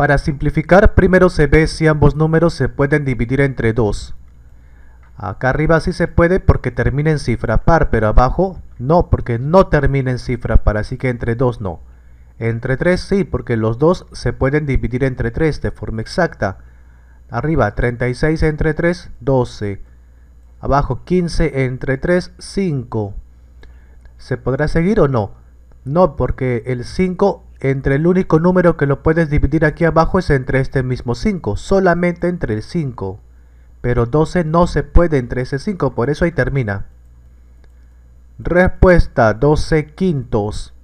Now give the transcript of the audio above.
Para simplificar, primero se ve si ambos números se pueden dividir entre 2. Acá arriba sí se puede porque termina en cifra par, pero abajo no, porque no termina en cifra par, así que entre 2 no. Entre 3 sí, porque los dos se pueden dividir entre 3 de forma exacta. Arriba 36 entre 3, 12. Abajo 15 entre 3, 5. ¿Se podrá seguir o no? No, porque el 5 entre el único número que lo puedes dividir aquí abajo es entre este mismo 5, solamente entre el 5. Pero 12 no se puede entre ese 5, por eso ahí termina. Respuesta 12 quintos.